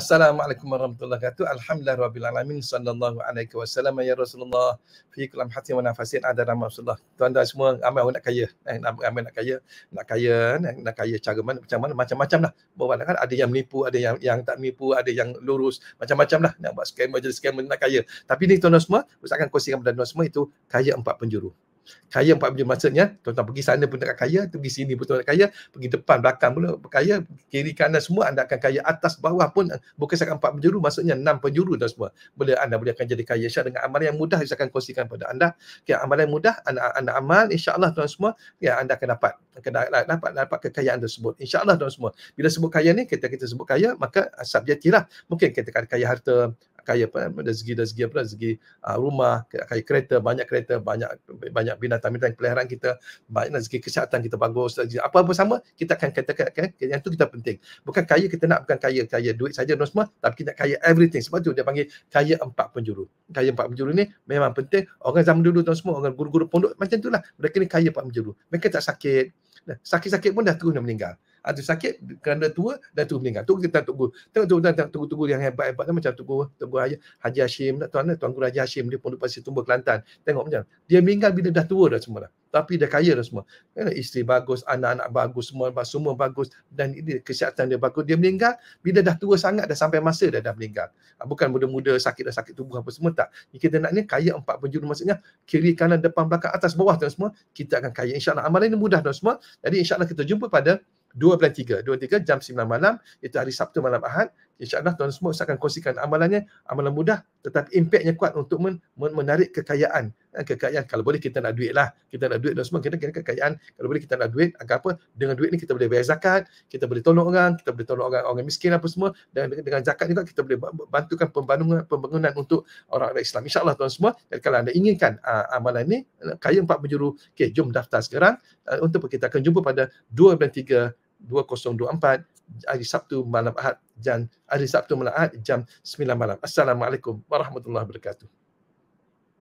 Assalamualaikum warahmatullahi wabarakatuh. Alhamdulillah rabbil alamin sallallahu alaihi wasallam ya Rasulullah. Fi kalam hati wa nafasin ada nama Rasulullah. Tuan-tuan semua amal nak kaya. Eh amal nak kaya, nak kaya, nak, eh, nak kaya cara mana macam mana macam-macam lah. Bawa kan ada yang menipu, ada yang yang tak menipu, ada yang lurus, macam-macam lah. Nak buat scammer jadi scammer nak kaya. Tapi ni tuan-tuan semua, saya akan kongsikan kepada tuan-tuan semua itu kaya empat penjuru. Kaya empat bilion maksudnya, tuan-tuan pergi sana pun tak kaya, pergi sini pun tak kaya, pergi depan, belakang pun kaya, kiri kanan semua anda akan kaya, atas bawah pun bukan sekat empat penjuru, maksudnya enam penjuru dan semua. Boleh anda boleh akan jadi kaya insya dengan amalan yang mudah saya akan kongsikan pada anda. Okay, amalan yang mudah, anda, anda amal, insyaAllah tuan semua, ya anda akan dapat akan dapat, dapat, dapat kekayaan tersebut. InsyaAllah tuan semua. Bila sebut kaya ni, kita kita sebut kaya, maka subjektif lah. Mungkin kita akan kaya harta, kaya apa dari segi dari segi apa dari segi uh, rumah kaya kereta banyak kereta banyak banyak binatang binatang peliharaan kita banyak dari segi kesihatan kita bagus dari segi, apa-apa sama kita akan katakan kan okay? yang itu kita penting bukan kaya kita nak bukan kaya kaya duit saja no semua tapi kita nak kaya everything sebab tu dia panggil kaya empat penjuru kaya empat penjuru ni memang penting orang zaman dulu tuan semua orang guru-guru pondok macam tu lah mereka ni kaya empat penjuru mereka tak sakit sakit-sakit pun dah terus nak meninggal atau ah, sakit kerana tua dan tu meninggal. Tu kita tunggu. Tengok tu tuan tunggu tunggu yang hebat hebat kan? macam tunggu tunggu aja Haji Hashim lah tuan tuan guru Haji Hashim dia pun lepas tumbuh Kelantan. Tengok macam dia meninggal bila dah tua dah semua dah. Tapi dia kaya dah semua. Kan isteri bagus, anak-anak bagus, semua semua bagus dan ini kesihatan dia bagus. Dia meninggal bila dah tua sangat dah sampai masa dia dah meninggal. Ah, bukan muda-muda sakit dah sakit tubuh apa semua tak. kita nak ni kaya empat penjuru maksudnya kiri kanan depan belakang atas bawah tuan semua kita akan kaya insya-Allah. Amalan ini mudah tuan semua. Jadi insya-Allah kita jumpa pada Dua bulan 3. 2 tiga jam sembilan malam itu hari Sabtu malam Ahad. InsyaAllah tuan semua saya akan kongsikan amalannya. Amalan mudah tetapi impactnya kuat untuk men- menarik kekayaan Eh, kekayaan kalau boleh kita nak duit lah kita nak duit dan semua kita kena kekayaan kalau boleh kita nak duit agar apa dengan duit ni kita boleh bayar zakat kita boleh tolong orang kita boleh tolong orang orang miskin apa semua dan dengan, dengan zakat juga kita boleh bantukan pembangunan pembangunan untuk orang-orang Islam insyaallah tuan semua dan kalau anda inginkan uh, amalan ni kaya empat penjuru okey jom daftar sekarang uh, untuk kita akan jumpa pada 2.3 2024 hari Sabtu malam Ahad jam hari Sabtu malam Ahad jam 9 malam assalamualaikum warahmatullahi wabarakatuh